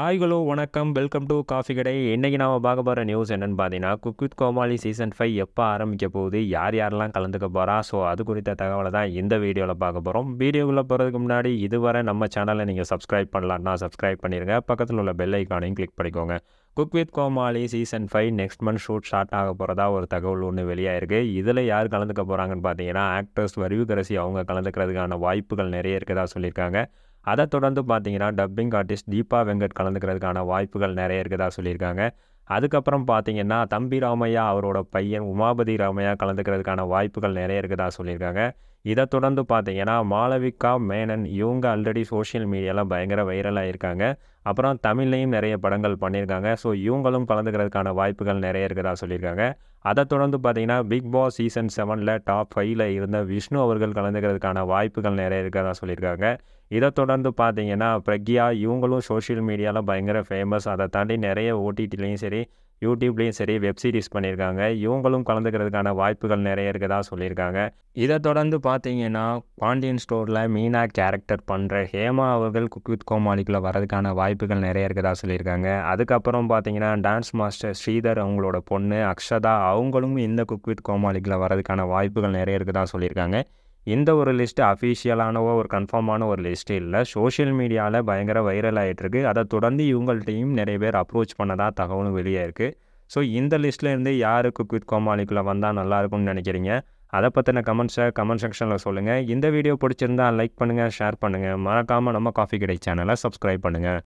hi hello வணக்கம் welcome to coffee கடை இன்றைக்கி நாம் பார்க்க போகிற நியூஸ் என்னென்னு பார்த்தீங்கன்னா குக்வித் கோமாளி சீசன் ஃபைவ் எப்போ ஆரம்பிக்க போகுது யார் யாரெல்லாம் கலந்துக்க போகிறா ஸோ அது குறித்த தகவலை தான் இந்த வீடியோவில் பார்க்க போகிறோம் வீடியோவில் போகிறதுக்கு முன்னாடி இதுவரை நம்ம சேனலை நீங்கள் சப்ஸ்கிரைப் பண்ணலான்னா சப்ஸ்கிரைப் பண்ணிடுங்க பக்கத்தில் உள்ள பெல் ஐக்கானையும் கிளிக் பண்ணிக்கோங்க cook with Comali season five next month shoot start ஆக போகிறதா ஒரு தகவல் ஒன்று வெளியாயிருக்கு இதில் யார் கலந்துக்க போகிறாங்கன்னு பார்த்தீங்கன்னா ஆக்ட்ரஸ் வரிவுகரசி அவங்க கலந்துக்கிறதுக்கான வாய்ப்புகள் நிறைய இருக்கிறதா சொல்லியிருக்காங்க அதை தொடர்ந்து பார்த்தீங்கன்னா டப்பிங் ஆர்டிஸ்ட் தீபா வெங்கட் கலந்துக்கிறதுக்கான வாய்ப்புகள் நிறைய இருக்குதா சொல்லியிருக்காங்க அதுக்கப்புறம் பார்த்தீங்கன்னா தம்பி ராமையா அவரோட பையன் உமாபதி ராமையா கலந்துக்கிறதுக்கான வாய்ப்புகள் நிறைய இருக்குதா சொல்லியிருக்காங்க இதை தொடர்ந்து பார்த்தீங்கன்னா மாளவிகா மேனன் இவங்க ஆல்ரெடி சோஷியல் மீடியாலாம் பயங்கர வைரலாக இருக்காங்க அப்புறம் தமிழ்லையும் நிறைய படங்கள் பண்ணியிருக்காங்க ஸோ இவங்களும் கலந்துக்கிறதுக்கான வாய்ப்புகள் நிறைய இருக்கிறதா சொல்லியிருக்காங்க அதை தொடர்ந்து பார்த்தீங்கன்னா பிக் பாஸ் சீசன் செவனில் டாப் ஃபைவ்ல இருந்த விஷ்ணு அவர்கள் கலந்துக்கிறதுக்கான வாய்ப்புகள் நிறைய இருக்கிறதா சொல்லியிருக்காங்க இதை தொடர்ந்து பார்த்தீங்கன்னா பிரக்யா இவங்களும் சோஷியல் மீடியாவில் பயங்கர ஃபேமஸ் அதை தாண்டி நிறைய ஓடிடிலையும் சரி யூடியூப்லேயும் சரி வெப் சீரிஸ் பண்ணியிருக்காங்க இவங்களும் கலந்துக்கிறதுக்கான வாய்ப்புகள் நிறைய இருக்கதாக சொல்லியிருக்காங்க இதை தொடர்ந்து பார்த்தீங்கன்னா பாண்டியன் ஸ்டோரில் மீனா கேரக்டர் பண்ணுற ஹேமா அவர்கள் குக் வித் கோமாளிக்குள்ளே வரதுக்கான வாய்ப்புகள் நிறைய இருக்கதாக சொல்லியிருக்காங்க அதுக்கப்புறம் பார்த்தீங்கன்னா டான்ஸ் மாஸ்டர் ஸ்ரீதர் அவங்களோட பொண்ணு அக்ஷதா அவங்களும் இந்த குக் வித் கோமாளிக்குள்ளே வரதுக்கான வாய்ப்புகள் நிறைய இருக்கதா சொல்லியிருக்காங்க இந்த ஒரு லிஸ்ட்டு அஃபீஷியலானவோ ஒரு கன்ஃபார்மான ஒரு லிஸ்ட்டு இல்லை சோஷியல் மீடியாவில் பயங்கர வைரல் ஆகிட்டுருக்கு அதை தொடர்ந்து இவங்கள்ட்டையும் நிறைய பேர் அப்ரோச் பண்ணதாக தகவலும் வெளியே இருக்குது ஸோ இந்த லிஸ்ட்லேருந்து யாருக்கு குவித் கோமாளிக்குள்ளே வந்தால் நல்லாயிருக்கும்னு நினைக்கிறீங்க அதை பற்றின கமெண்ட்ஸை கமெண்ட் செக்ஷனில் சொல்லுங்கள் இந்த வீடியோ பிடிச்சிருந்தா லைக் பண்ணுங்கள் ஷேர் பண்ணுங்கள் மறக்காமல் நம்ம காஃபி கிடை சேனலை சப்ஸ்கிரைப் பண்ணுங்கள்